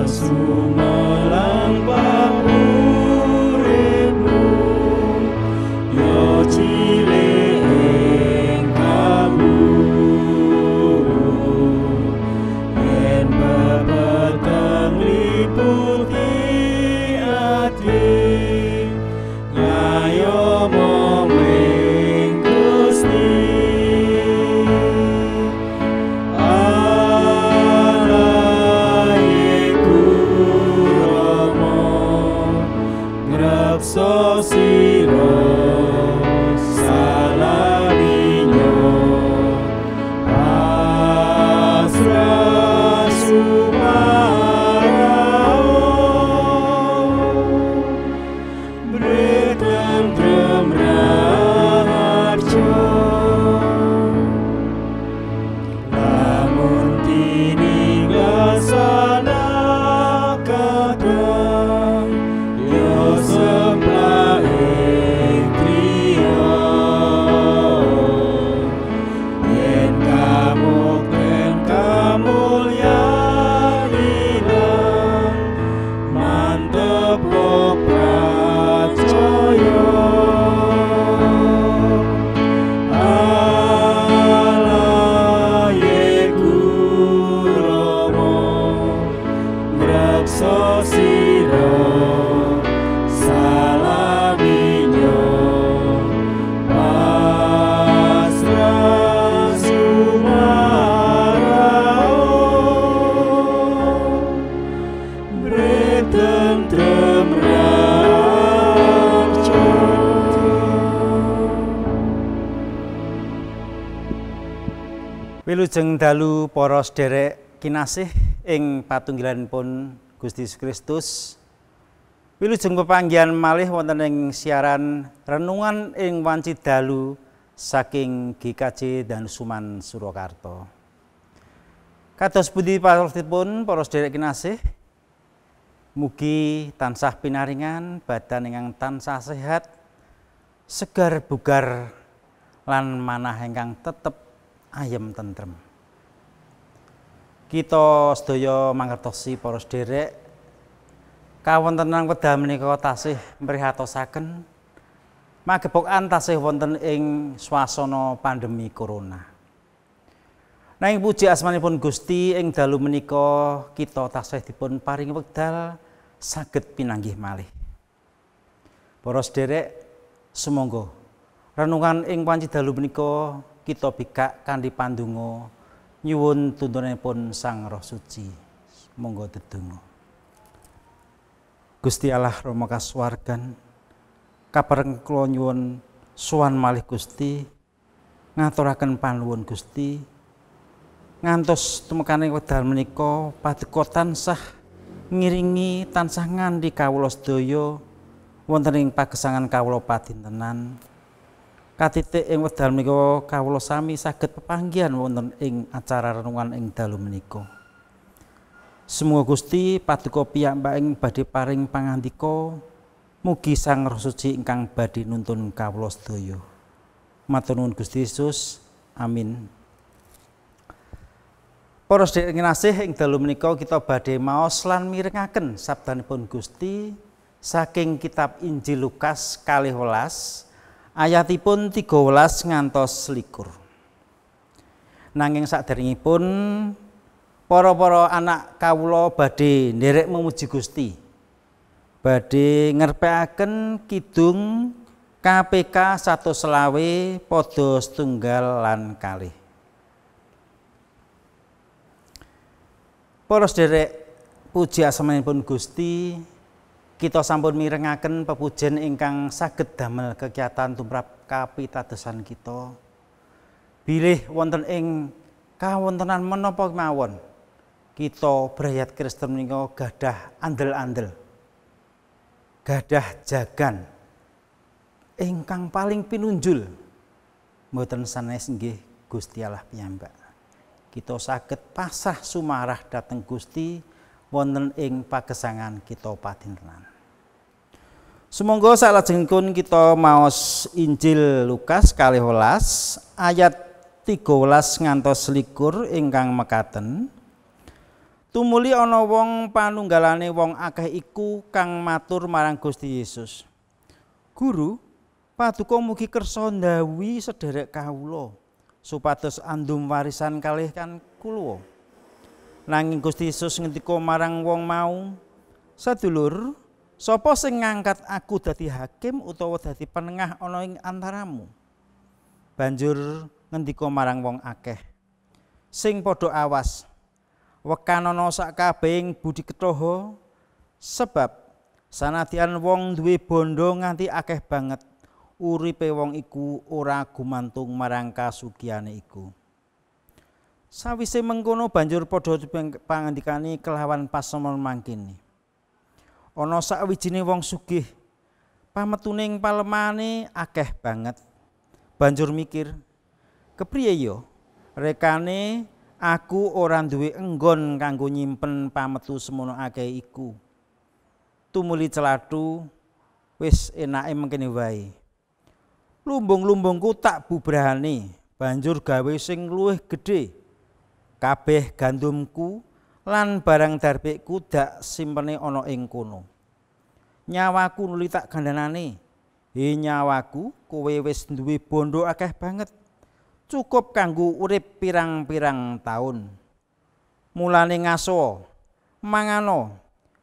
Yesus melampau Wilujeng dalu poros derek kinasih ing patunggilan pun Gusti Kristus. Wilujeng pepanggihan malih wonten ing siaran renungan ing wanci dalu saking GKJ dan Suman Surakarta. Kados pundi pun poros derek kinasih? Mugi tansah pinaringan badan ingkang tansah sehat, segar bugar lan manah ingkang tetep ayem tentrem. Kita sedaya mangertosi para sederek kawontenan wedal menika tasih mrihatosaken magepokan tasih wonten ing swasana pandemi corona. Nanging puji asmanipun Gusti ing dalu menika kita tasih dipun paring wekdal saged pinanggih malih. Poros Derek sumangga renungan ing panci dalu menika kita bikak kanthi pandonga nyuwun tuntunanipun Sang Roh Suci. Monggo tetunggu. Gusti Allah Rama kasuwargan kabar kula nyuwun suwan malih Gusti ngaturaken panuwun Gusti ngantos temekane wedal menika paduka tansah ngiringi tansah ngandi kawula sedaya wonten ing pagesangan kawula padintenan tenan katitik ing wedal menika kawula sami saged pepanggihan wonten ing acara renungan ing dalu menika. Semoga Gusti paduka piyambaking badhe paring pangandika mugi Sang Roh Suci ingkang badhe nuntun kawula sedaya. Matur nuwun Gusti Yesus. Amin. Para sedherek ngasih ing dalu menika kita badhe maos lan mirengaken sabdanipun Gusti saking kitab Injil Lukas kalih welas ayatipun 13 ngantos selikur nanging pun para-para anak kawula badhe nderek memuji Gusti badhe ngerpeaken kidung KPK satu selawe podo setunggal lan poros derek puji puji pun Gusti kita sampun mirengaken pepujen ingkang saged damel kegiatan tumrap kapitadosan kita. Bilih wonten ing kawontenan menapa mawon kita berayat Kristen menika gadah andel-andel. Gadah jagan ingkang paling pinunjul mboten sanes nggih Gusti Allah piyambak. Kita saged pasah sumarah dateng Gusti wonten ing pagesangan kita patinrenan. Semoga salah jengkun kita maos Injil Lukas kali holas ayat 13 ngantos likur ingkang mekaten. Tumuli ana wong panunggalane wong akeh iku kang matur marang Gusti Yesus. Guru, paduka mugi kersa ndawi sederek kawula supados andum warisan kalih kan kula. Nanging Gusti Yesus ngendika marang wong mau, sedulur Sopo sing ngangkat aku dadi hakim utawa dadi penengah ana ing antaramu. Banjur ngendika marang wong akeh. Sing padha awas. Wekanana sakabehing budi ketoho, sebab sanadyan wong duwe bondo nganti akeh banget uripe wong iku ora gumantung marang kasugihane iku. Sawise mengkono banjur padha pangandikane kelawan pasemon mangkene. ana sawijining wong sugih pametune ing palemane akeh banget banjur mikir kepriye yo rekane aku ora duwe enggon kanggo nyimpen pametu semono akeh iku tumuli celathu wis enake mengkene wae lumbung-lumbungku tak bubrahane banjur gawe sing luwih gedhe kabeh gandumku lan barang darbik kudak simpene ana ing kono nyawaku nuli tak gandhanane he nyawaku kowe wis duwe bondo akeh banget cukup kanggo urip pirang-pirang taun mulane ngaso mangano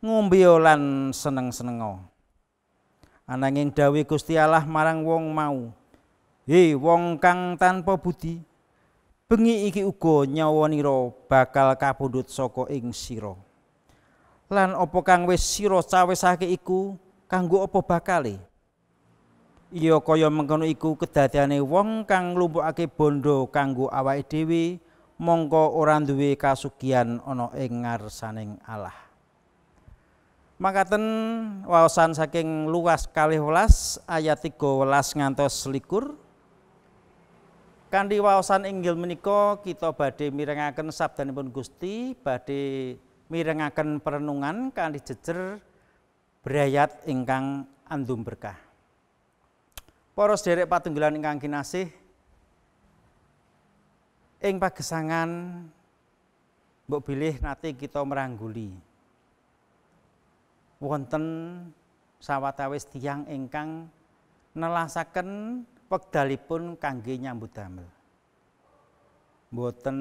ngombe lan seneng-senenga ananging dawuh Gusti Allah marang wong mau he wong kang tanpa budi bengi iki uga nyawaniro bakal kapundhut saka ing sira lan apa kang wis sira cawisake iku kanggo apa bakale iya kaya mengkono iku kedadeane wong kang nglumpukake bondo kanggo awake dhewe mongko ora duwe kasugihan ana ing ngarsaning Allah Makaten wawasan saking luas kalih welas ayat 13 ngantos selikur Kandi wawasan inggil menika kita badhe mirengaken sabdanipun Gusti, badhe mirengaken perenungan kandi jejer brayat ingkang andum berkah. Para sederek patunggilan ingkang kinasih, ing pagesangan mbok bilih nate kita merangguli. Wonten sawatawis tiang ingkang nelasaken wekdalipun kangge nyambut damel. Mboten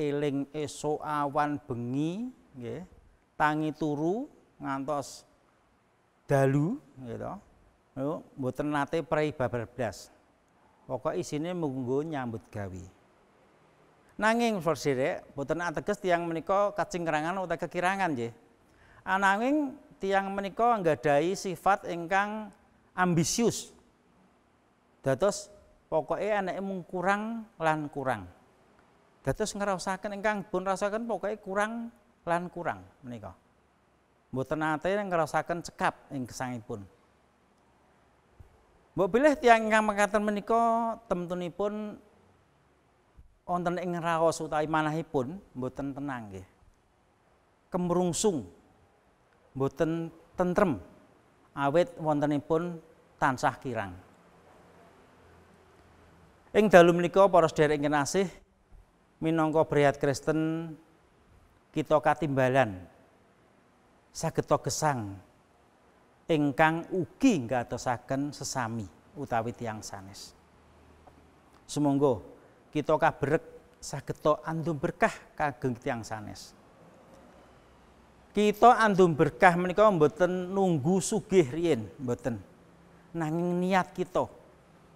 eling esuk awan bengi nggih, tangi turu ngantos dalu gitu. Mboten nate prei babar blas. Pokoke isine munggo nyambut gawe. Nanging sorsirik, boten ateges tiang menika kerangan utawa kekirangan nggih. Ananging tiang menika nggadahi sifat ingkang ambisius. Dados pokoknya anaknya mung kurang lan kurang. Dados ngerasakan engkang pun rasakan pokoknya kurang lan kurang menika. Mboten nate ngerasakan cekap ing gesangipun. Mbok bilih tiyang ingkang mekaten menika temtunipun wonten ing raos utawi manahipun mboten tenang nggih. Kemrungsung mboten tentrem awit wontenipun tansah kirang. Ing dalu menika para sedherek ingkang asih minangka berehat Kristen kita katimbalan saged gesang ingkang ugi ngatosaken sesami utawi tiang sanes. Sumangga kita kabrek saged andum berkah kagem tiang sanes. Kita andum berkah menika mboten nunggu sugih riyen, mboten. Nanging niat kita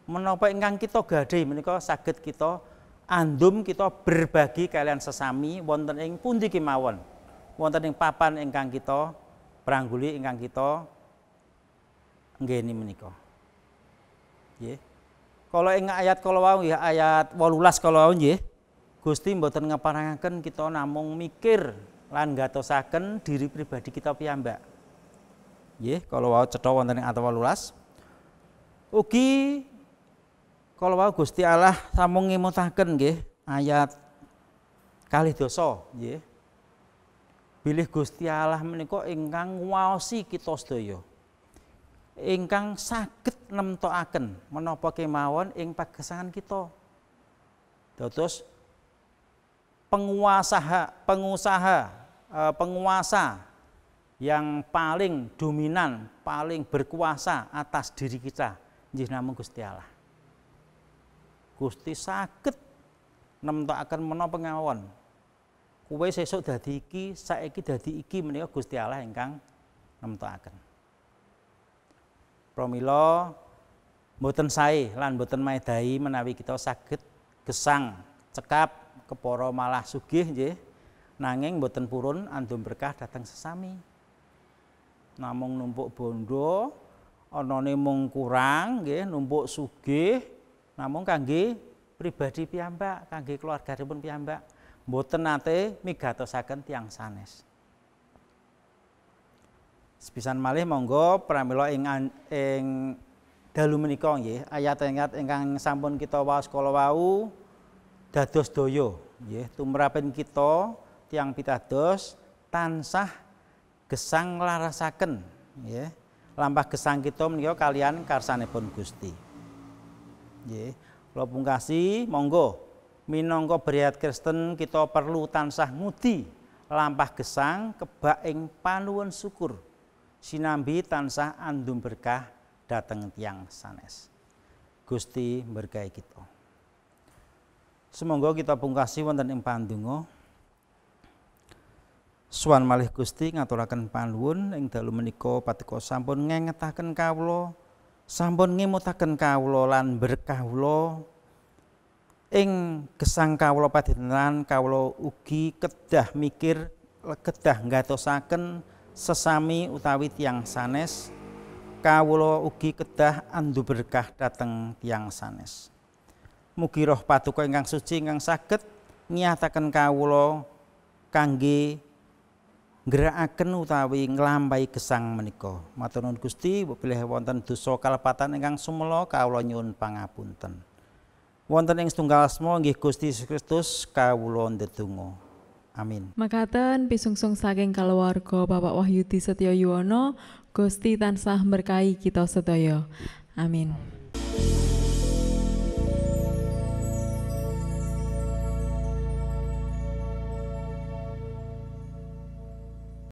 menapa ingkang kita gadhi menika saged kita andum kita berbagi kalian sesami wonten ing pundi kemawon wonten ing papan ingkang kita perangguli ingkang kita nggeni menika nggih kalau ing ayat kalau wau ya ayat 18 kalau wau nggih Gusti mboten ngeparangaken kita namung mikir lan gatosaken diri pribadi kita piyambak nggih kalau wau cetha wonten ing ayat 18 ugi kalau wau Gusti Allah sampun ngimutaken nggih ayat kali dosa nggih. Bilih Gusti Allah menika ingkang nguwaosi kita sedaya. Ingkang saged nemtokaken menapa kemawon ing pagesangan kita. Dados penguasa pengusaha e, penguasa yang paling dominan, paling berkuasa atas diri kita. Nggih Gusti Allah. Gusti sakit, nemtokaken mena pengawon. Kowe sesuk dadi iki, saiki dadi iki menika Gusti Allah ingkang nemtokaken. Pramila mboten sae lan mboten maedhahi menawi kita saged gesang cekap keporo malah sugih nggih nanging mboten purun andum berkah datang sesami namung numpuk bondo anane mung kurang nggih numpuk sugih namun kangge pribadi piyambak kangge keluarganipun piyambak mboten nate migatosaken tiang sanes sepisan malih monggo pramila ing ing dalu menika nggih ayat-ayat ingkang sampun kita waos kala wau dados daya nggih tumrapin kita tiang pitados tansah gesang larasaken nggih lampah gesang kita menika kalian karsanipun Gusti Nggih. Kula pungkasi monggo minangka berat Kristen kita perlu tansah ngudi lampah gesang kebak ing panuwun syukur sinambi tansah andum berkah dateng tiang sanes. Gusti berkahi kita. Semoga kita pungkasi wonten ing pandonga. Suwan malih Gusti ngaturaken panuwun ing dalu menika patika sampun ngengetaken kawula sampun ngimutaken kawula lan berkawula ing gesang kawula padhenan kawula ugi kedah mikir kedah nggatosaken sesami utawi tiang sanes kawula ugi kedah andu berkah dateng tiang sanes mugi roh paduka ingkang suci ingkang saged nyataken kawula kangge ngerakaken utawi nglampahi gesang menika. Matur nuwun Gusti, bilih wonten dosa kalepatan ingkang sumela kawula nyuwun pangapunten. Wonten ing setunggal asma nggih Gusti Yesus Kristus kawula ndedonga. Amin. Makaten pisungsung saking kalawarga Bapak Wahyudi Setyo Yuwono, Gusti tansah berkahi kita sedaya. Amin. Amin.